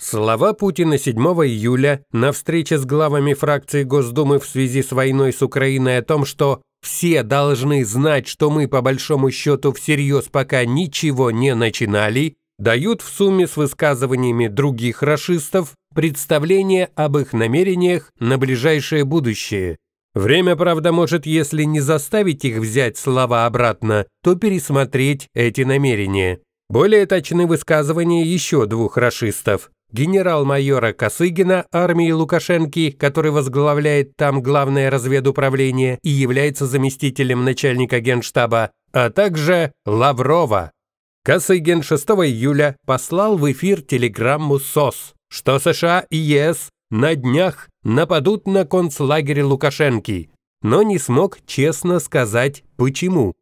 Слова Путина 7 июля на встрече с главами фракции Госдумы в связи с войной с Украиной о том, что «все должны знать, что мы по большому счету всерьез пока ничего не начинали», дают в сумме с высказываниями других расистов представление об их намерениях на ближайшее будущее. Время, правда, может, если не заставить их взять слова обратно, то пересмотреть эти намерения. Более точны высказывания еще двух расистов генерал-майора Косыгина армии Лукашенки, который возглавляет там главное разведуправление и является заместителем начальника генштаба, а также Лаврова. Косыгин 6 июля послал в эфир телеграмму СОС, что США и ЕС на днях нападут на концлагерь Лукашенки, но не смог честно сказать, почему.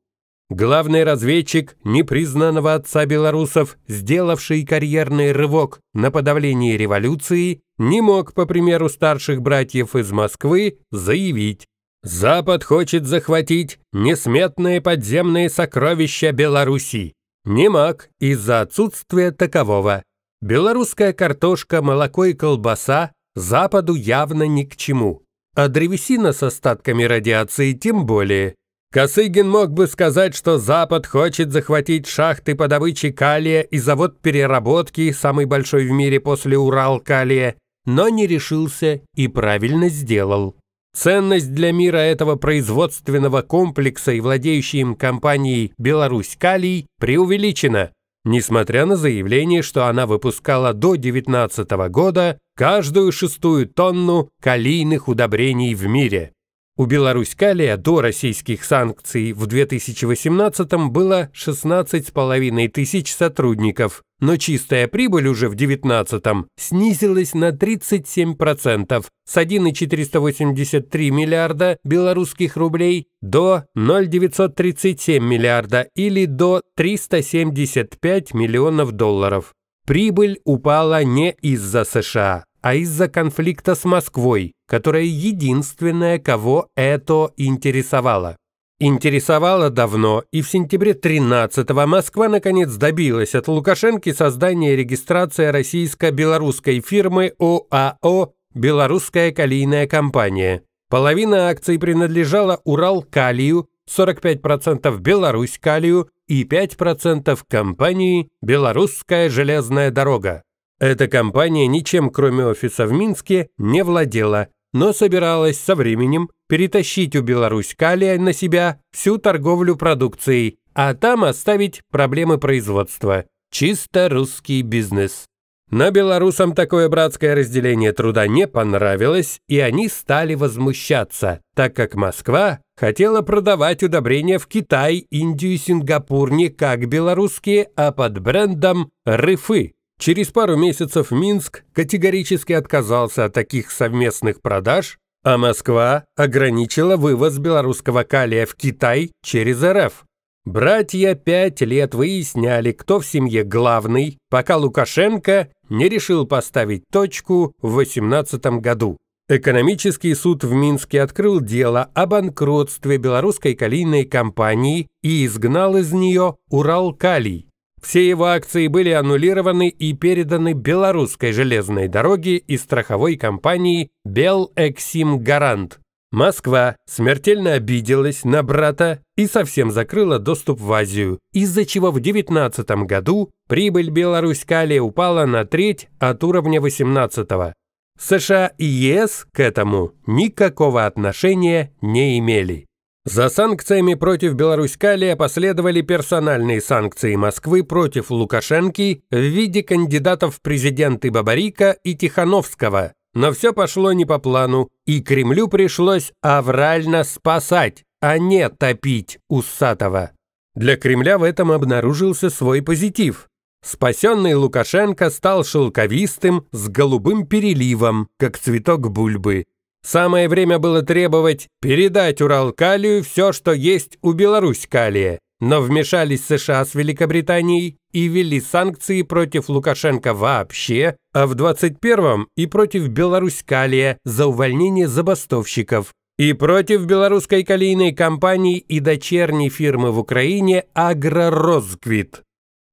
Главный разведчик непризнанного отца белорусов, сделавший карьерный рывок на подавление революции, не мог, по примеру старших братьев из Москвы, заявить «Запад хочет захватить несметные подземные сокровища Беларуси». Не мог из-за отсутствия такового. Белорусская картошка, молоко и колбаса Западу явно ни к чему, а древесина с остатками радиации тем более – Косыгин мог бы сказать, что Запад хочет захватить шахты по добыче калия и завод переработки, самый большой в мире после Урал-калия, но не решился и правильно сделал. Ценность для мира этого производственного комплекса и владеющей им компанией «Беларусь-Калий» преувеличена, несмотря на заявление, что она выпускала до 19 года каждую шестую тонну калийных удобрений в мире. У Беларусь-Калия до российских санкций в 2018 было 16,5 тысяч сотрудников, но чистая прибыль уже в 2019 снизилась на 37% с 1,483 миллиарда белорусских рублей до 0,937 миллиарда или до 375 миллионов долларов. Прибыль упала не из-за США, а из-за конфликта с Москвой, которая единственная, кого это интересовало. Интересовало давно, и в сентябре 13-го Москва наконец добилась от Лукашенко создания и регистрации российско-белорусской фирмы ОАО «Белорусская калийная компания». Половина акций принадлежала Урал-Калию, 45% Беларусь-Калию и 5% компании «Белорусская железная дорога». Эта компания ничем, кроме офиса в Минске, не владела, но собиралась со временем перетащить у Беларусь Калия на себя всю торговлю продукцией, а там оставить проблемы производства. Чисто русский бизнес. Но белорусам такое братское разделение труда не понравилось, и они стали возмущаться, так как Москва хотела продавать удобрения в Китай, Индию и Сингапур не как белорусские, а под брендом «Рыфы». Через пару месяцев Минск категорически отказался от таких совместных продаж, а Москва ограничила вывоз белорусского калия в Китай через РФ. Братья пять лет выясняли, кто в семье главный, пока Лукашенко не решил поставить точку в 18 году. Экономический суд в Минске открыл дело о банкротстве белорусской калийной компании и изгнал из нее Уралкалий. Все его акции были аннулированы и переданы белорусской железной дороге и страховой компании «Белэксим Гарант». Москва смертельно обиделась на брата и совсем закрыла доступ в Азию, из-за чего в 19 году прибыль Беларусь-Кали упала на треть от уровня 18 -го. США и ЕС к этому никакого отношения не имели. За санкциями против Беларусь-Калия последовали персональные санкции Москвы против Лукашенки в виде кандидатов в президенты Бабарика и Тихановского. Но все пошло не по плану, и Кремлю пришлось аврально спасать, а не топить Усатова. Для Кремля в этом обнаружился свой позитив. Спасенный Лукашенко стал шелковистым, с голубым переливом, как цветок бульбы, Самое время было требовать передать Уралкалию все, что есть у Беларусь-Калия. Но вмешались США с Великобританией и ввели санкции против Лукашенко вообще, а в 21-м и против Беларусь-Калия за увольнение забастовщиков. И против белорусской калийной компании и дочерней фирмы в Украине «Агроросквит».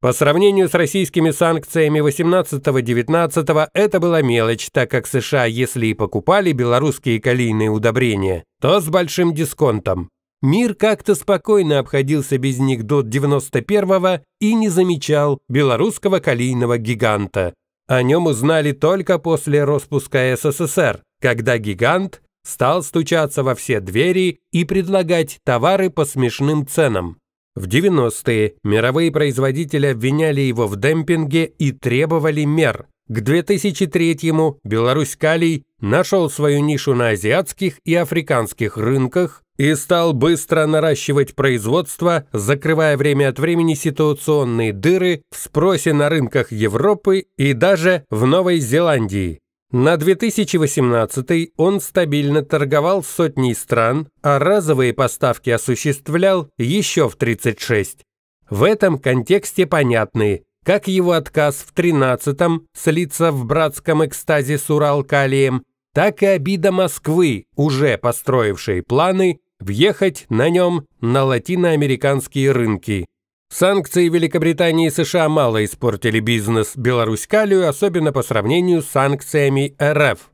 По сравнению с российскими санкциями 18-19 это была мелочь, так как США, если и покупали белорусские калийные удобрения, то с большим дисконтом. Мир как-то спокойно обходился без них до 91-го и не замечал белорусского калийного гиганта. О нем узнали только после распуска СССР, когда гигант стал стучаться во все двери и предлагать товары по смешным ценам. В 90-е мировые производители обвиняли его в демпинге и требовали мер. К 2003-му Беларусь Калий нашел свою нишу на азиатских и африканских рынках и стал быстро наращивать производство, закрывая время от времени ситуационные дыры в спросе на рынках Европы и даже в Новой Зеландии. На 2018 он стабильно торговал сотней стран, а разовые поставки осуществлял еще в 36. В этом контексте понятны, как его отказ в 13-м слиться в братском экстазе с Уралкалием, так и обида Москвы, уже построившей планы, въехать на нем на латиноамериканские рынки. Санкции Великобритании и США мало испортили бизнес Беларусь-Калию, особенно по сравнению с санкциями РФ.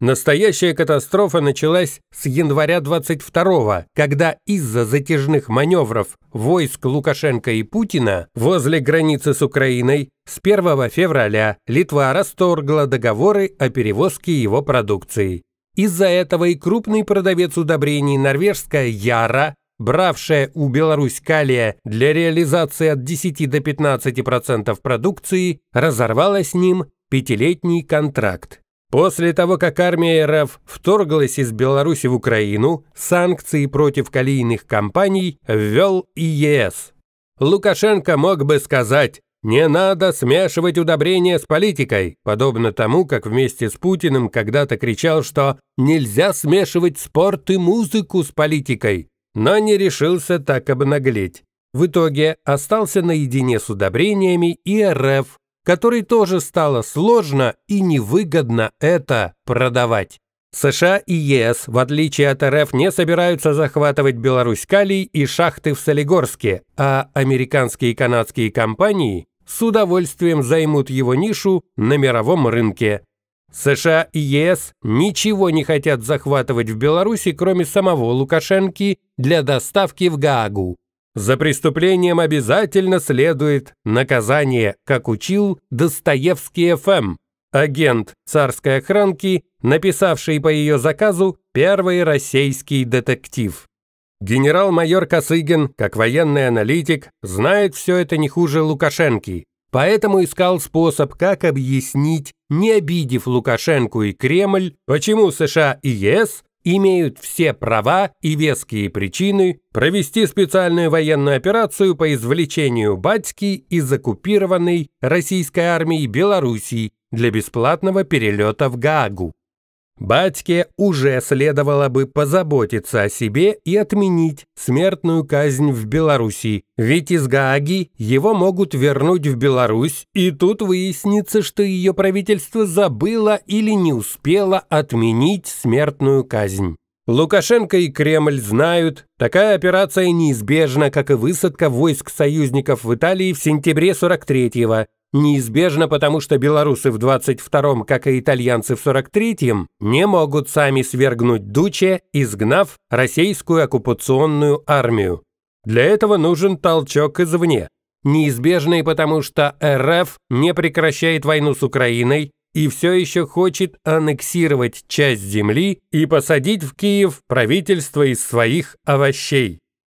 Настоящая катастрофа началась с января 22 когда из-за затяжных маневров войск Лукашенко и Путина возле границы с Украиной с 1 февраля Литва расторгла договоры о перевозке его продукции. Из-за этого и крупный продавец удобрений норвежская Яра бравшая у Беларусь калия для реализации от 10 до 15% процентов продукции, разорвала с ним пятилетний контракт. После того, как армия РФ вторглась из Беларуси в Украину, санкции против калийных компаний ввел и ЕС. Лукашенко мог бы сказать «Не надо смешивать удобрения с политикой», подобно тому, как вместе с Путиным когда-то кричал, что «нельзя смешивать спорт и музыку с политикой» но не решился так обнаглеть. В итоге остался наедине с удобрениями и РФ, который тоже стало сложно и невыгодно это продавать. США и ЕС, в отличие от РФ, не собираются захватывать Беларусь калий и шахты в Солигорске, а американские и канадские компании с удовольствием займут его нишу на мировом рынке. США и ЕС ничего не хотят захватывать в Беларуси, кроме самого Лукашенки, для доставки в Гаагу. За преступлением обязательно следует наказание, как учил Достоевский ФМ, агент царской охранки, написавший по ее заказу первый российский детектив. Генерал-майор Косыгин, как военный аналитик, знает все это не хуже Лукашенки, поэтому искал способ, как объяснить, не обидев Лукашенко и Кремль, почему США и ЕС имеют все права и веские причины провести специальную военную операцию по извлечению Батьки из оккупированной российской армии Белоруссии для бесплатного перелета в Гаагу. Батьке уже следовало бы позаботиться о себе и отменить смертную казнь в Беларуси, ведь из Гааги его могут вернуть в Беларусь, и тут выяснится, что ее правительство забыло или не успело отменить смертную казнь. Лукашенко и Кремль знают, такая операция неизбежна, как и высадка войск союзников в Италии в сентябре 43-го. Неизбежна, потому что белорусы в 22-м, как и итальянцы в 43-м, не могут сами свергнуть Дуче, изгнав российскую оккупационную армию. Для этого нужен толчок извне. Неизбежный, потому что РФ не прекращает войну с Украиной, и все еще хочет аннексировать часть земли и посадить в Киев правительство из своих овощей.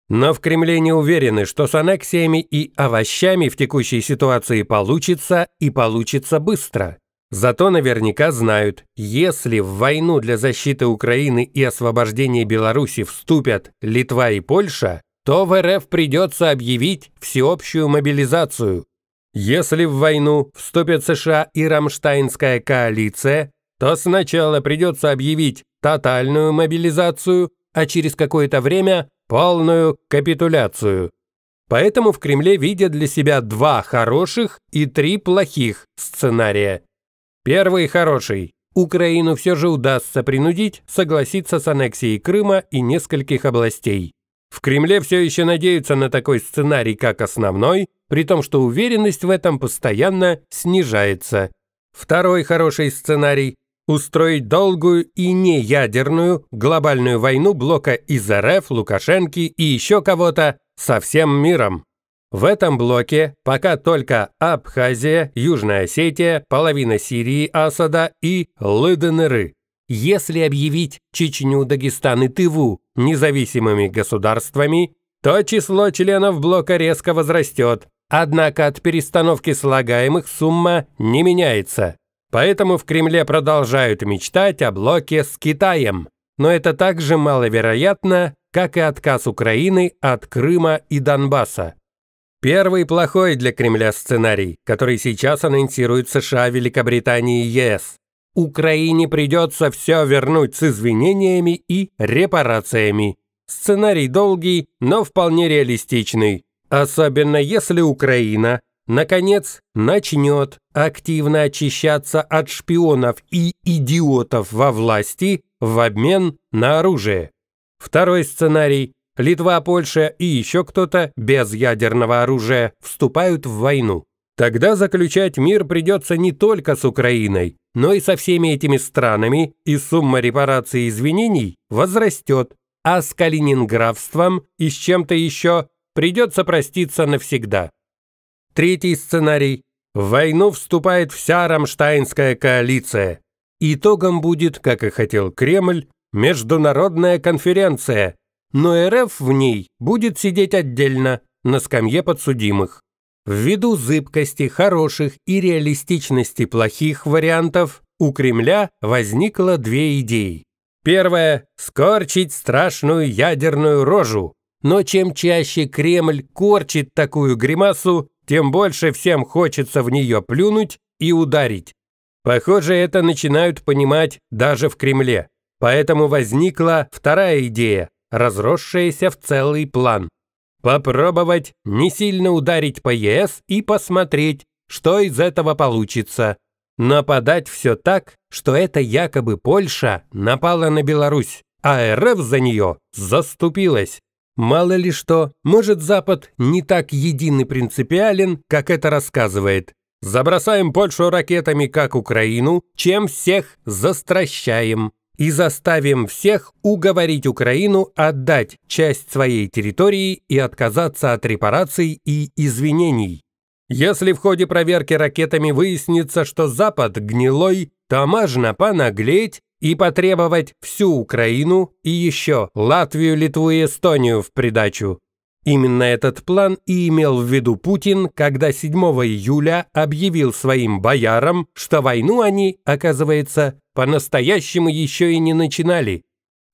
Но в Кремле не уверены, что с аннексиями и овощами в текущей ситуации получится и получится быстро. Зато наверняка знают, если в войну для защиты Украины и освобождения Беларуси вступят Литва и Польша, то в РФ придется объявить всеобщую мобилизацию, если в войну вступят США и Рамштайнская коалиция, то сначала придется объявить тотальную мобилизацию, а через какое-то время полную капитуляцию. Поэтому в Кремле видят для себя два хороших и три плохих сценария. Первый хороший. Украину все же удастся принудить согласиться с аннексией Крыма и нескольких областей. В Кремле все еще надеются на такой сценарий как основной, при том, что уверенность в этом постоянно снижается. Второй хороший сценарий – устроить долгую и неядерную глобальную войну блока из РФ, Лукашенки и еще кого-то со всем миром. В этом блоке пока только Абхазия, Южная Осетия, половина Сирии Асада и Лыденеры. Если объявить Чечню, Дагестан и Тыву независимыми государствами, то число членов блока резко возрастет, Однако от перестановки слагаемых сумма не меняется. Поэтому в Кремле продолжают мечтать о блоке с Китаем. Но это также маловероятно, как и отказ Украины от Крыма и Донбасса. Первый плохой для Кремля сценарий, который сейчас анонсируют США, Великобритании и ЕС. Украине придется все вернуть с извинениями и репарациями. Сценарий долгий, но вполне реалистичный. Особенно если Украина, наконец, начнет активно очищаться от шпионов и идиотов во власти в обмен на оружие. Второй сценарий. Литва, Польша и еще кто-то без ядерного оружия вступают в войну. Тогда заключать мир придется не только с Украиной, но и со всеми этими странами, и сумма репараций и извинений возрастет, а с Калининградством и с чем-то еще придется проститься навсегда. Третий сценарий. В войну вступает вся рамштайнская коалиция. Итогом будет, как и хотел Кремль, международная конференция, но РФ в ней будет сидеть отдельно, на скамье подсудимых. Ввиду зыбкости хороших и реалистичности плохих вариантов у Кремля возникло две идеи. Первая – скорчить страшную ядерную рожу, но чем чаще Кремль корчит такую гримасу, тем больше всем хочется в нее плюнуть и ударить. Похоже, это начинают понимать даже в Кремле. Поэтому возникла вторая идея, разросшаяся в целый план. Попробовать не сильно ударить по ЕС и посмотреть, что из этого получится. Нападать все так, что это якобы Польша напала на Беларусь, а РФ за нее заступилась. Мало ли что, может, Запад не так един и принципиален, как это рассказывает. Забросаем Польшу ракетами, как Украину, чем всех застращаем. И заставим всех уговорить Украину отдать часть своей территории и отказаться от репараций и извинений. Если в ходе проверки ракетами выяснится, что Запад гнилой, то можно понаглеть и потребовать всю Украину и еще Латвию, Литву и Эстонию в придачу. Именно этот план и имел в виду Путин, когда 7 июля объявил своим боярам, что войну они, оказывается, по-настоящему еще и не начинали,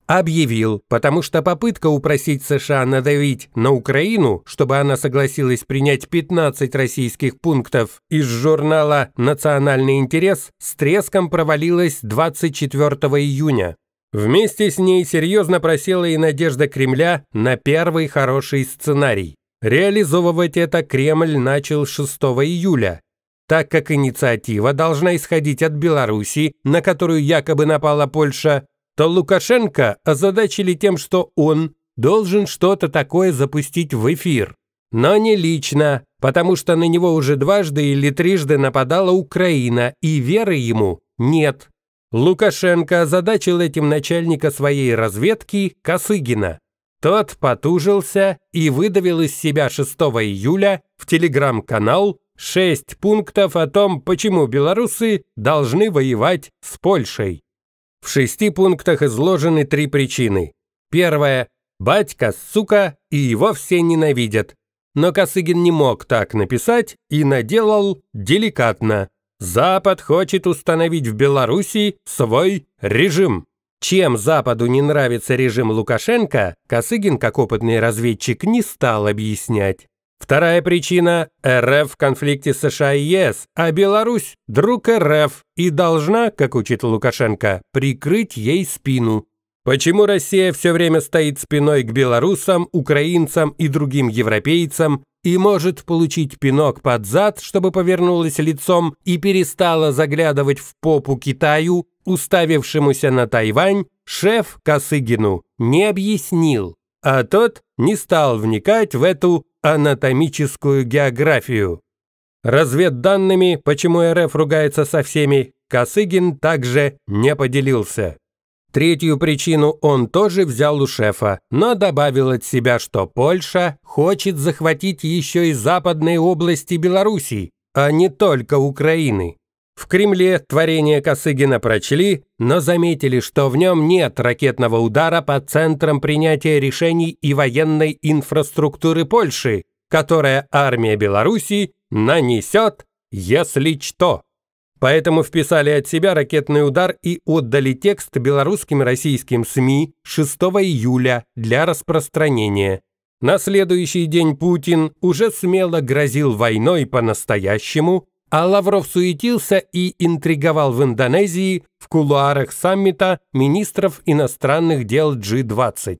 Объявил, потому что попытка упросить США надавить на Украину, чтобы она согласилась принять 15 российских пунктов из журнала «Национальный интерес» с треском провалилась 24 июня. Вместе с ней серьезно просела и надежда Кремля на первый хороший сценарий. Реализовывать это Кремль начал 6 июля, так как инициатива должна исходить от Беларуси, на которую якобы напала Польша, то Лукашенко озадачили тем, что он должен что-то такое запустить в эфир. Но не лично, потому что на него уже дважды или трижды нападала Украина, и веры ему нет. Лукашенко озадачил этим начальника своей разведки Косыгина. Тот потужился и выдавил из себя 6 июля в телеграм-канал шесть пунктов о том, почему белорусы должны воевать с Польшей. В шести пунктах изложены три причины. Первая. Батька, сука, и его все ненавидят. Но Косыгин не мог так написать и наделал деликатно. Запад хочет установить в Беларуси свой режим. Чем Западу не нравится режим Лукашенко, Косыгин, как опытный разведчик, не стал объяснять. Вторая причина – РФ в конфликте США и ЕС, а Беларусь – друг РФ и должна, как учит Лукашенко, прикрыть ей спину. Почему Россия все время стоит спиной к белорусам, украинцам и другим европейцам и может получить пинок под зад, чтобы повернулась лицом и перестала заглядывать в попу Китаю, уставившемуся на Тайвань, шеф Косыгину не объяснил, а тот не стал вникать в эту анатомическую географию. Разведданными, почему РФ ругается со всеми, Косыгин также не поделился. Третью причину он тоже взял у шефа, но добавил от себя, что Польша хочет захватить еще и западные области Белоруссии, а не только Украины. В Кремле творение Косыгина прочли, но заметили, что в нем нет ракетного удара по центрам принятия решений и военной инфраструктуры Польши, которая армия Беларуси нанесет, если что. Поэтому вписали от себя ракетный удар и отдали текст белорусским и российским СМИ 6 июля для распространения. На следующий день Путин уже смело грозил войной по-настоящему а Лавров суетился и интриговал в Индонезии в кулуарах саммита министров иностранных дел G20.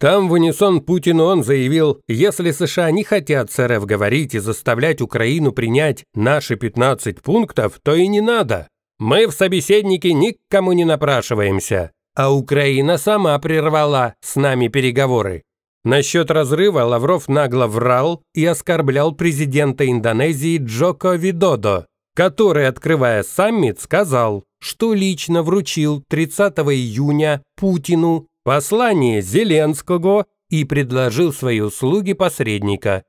Там в унисон Путину он заявил, если США не хотят с РФ говорить и заставлять Украину принять наши 15 пунктов, то и не надо. Мы в собеседнике никому не напрашиваемся. А Украина сама прервала с нами переговоры. Насчет разрыва Лавров нагло врал и оскорблял президента Индонезии Джоко Видодо, который, открывая саммит, сказал, что лично вручил 30 июня Путину послание Зеленского и предложил свои услуги посредника.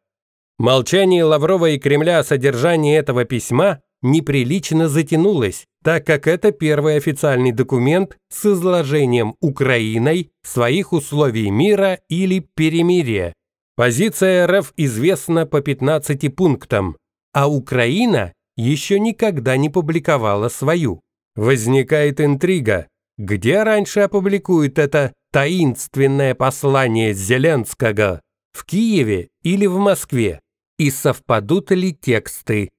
Молчание Лаврова и Кремля о содержании этого письма неприлично затянулось, так как это первый официальный документ с изложением Украиной своих условий мира или перемирия. Позиция РФ известна по 15 пунктам, а Украина еще никогда не публиковала свою. Возникает интрига, где раньше опубликует это таинственное послание Зеленского, в Киеве или в Москве, и совпадут ли тексты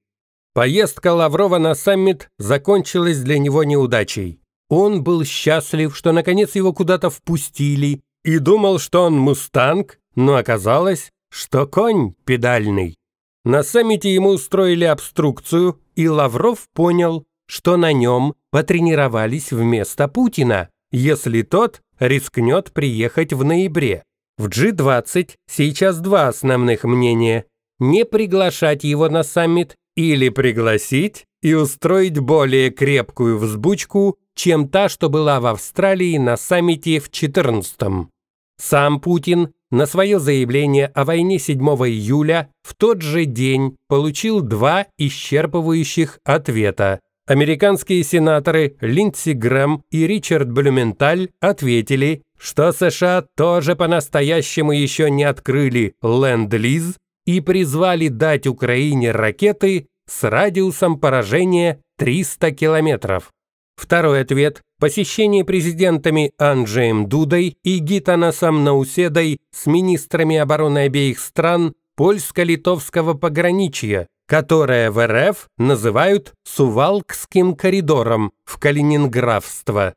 Поездка Лаврова на саммит закончилась для него неудачей. Он был счастлив, что наконец его куда-то впустили, и думал, что он мустанг, но оказалось, что конь педальный. На саммите ему устроили обструкцию, и Лавров понял, что на нем потренировались вместо Путина, если тот рискнет приехать в ноябре. В G20 сейчас два основных мнения – не приглашать его на саммит или пригласить и устроить более крепкую взбучку, чем та, что была в Австралии на саммите в 14-м. Сам Путин на свое заявление о войне 7 июля в тот же день получил два исчерпывающих ответа. Американские сенаторы Линдси Грэм и Ричард Блюменталь ответили, что США тоже по-настоящему еще не открыли ленд-лиз и призвали дать Украине ракеты с радиусом поражения 300 километров. Второй ответ – посещение президентами Анджеем Дудой и Гитанасом Науседой с министрами обороны обеих стран польско-литовского пограничья, которое в РФ называют Сувалкским коридором в Калининградство.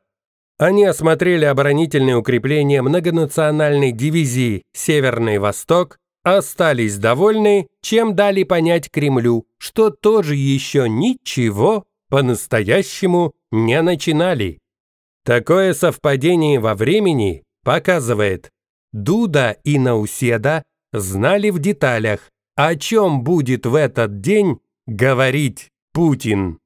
Они осмотрели оборонительные укрепления многонациональной дивизии «Северный Восток», остались довольны, чем дали понять Кремлю, что тоже еще ничего по-настоящему не начинали. Такое совпадение во времени показывает, Дуда и Науседа знали в деталях, о чем будет в этот день говорить Путин.